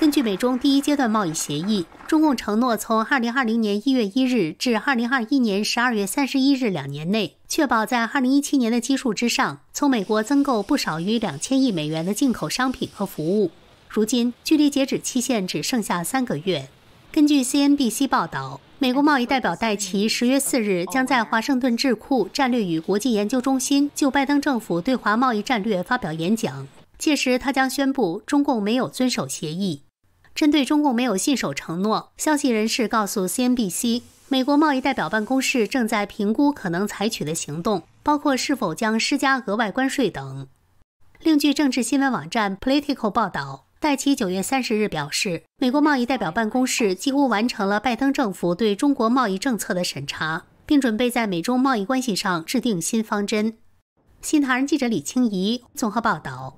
根据美中第一阶段贸易协议，中共承诺从二零二零年一月一日至二零二一年十二月三十一日两年内，确保在二零一七年的基数之上，从美国增购不少于两千亿美元的进口商品和服务。如今，距离截止期限只剩下三个月。根据 CNBC 报道，美国贸易代表戴奇十月四日将在华盛顿智库战略与国际研究中心就拜登政府对华贸易战略发表演讲，届时他将宣布中共没有遵守协议。针对中共没有信守承诺，消息人士告诉 CNBC，美国贸易代表办公室正在评估可能采取的行动，包括是否将施加额外关税等。另据政治新闻网站 p o l i t i c a l 报道，戴奇九月三十日表示，美国贸易代表办公室几乎完成了拜登政府对中国贸易政策的审查，并准备在美中贸易关系上制定新方针。新唐人记者李清怡综合报道。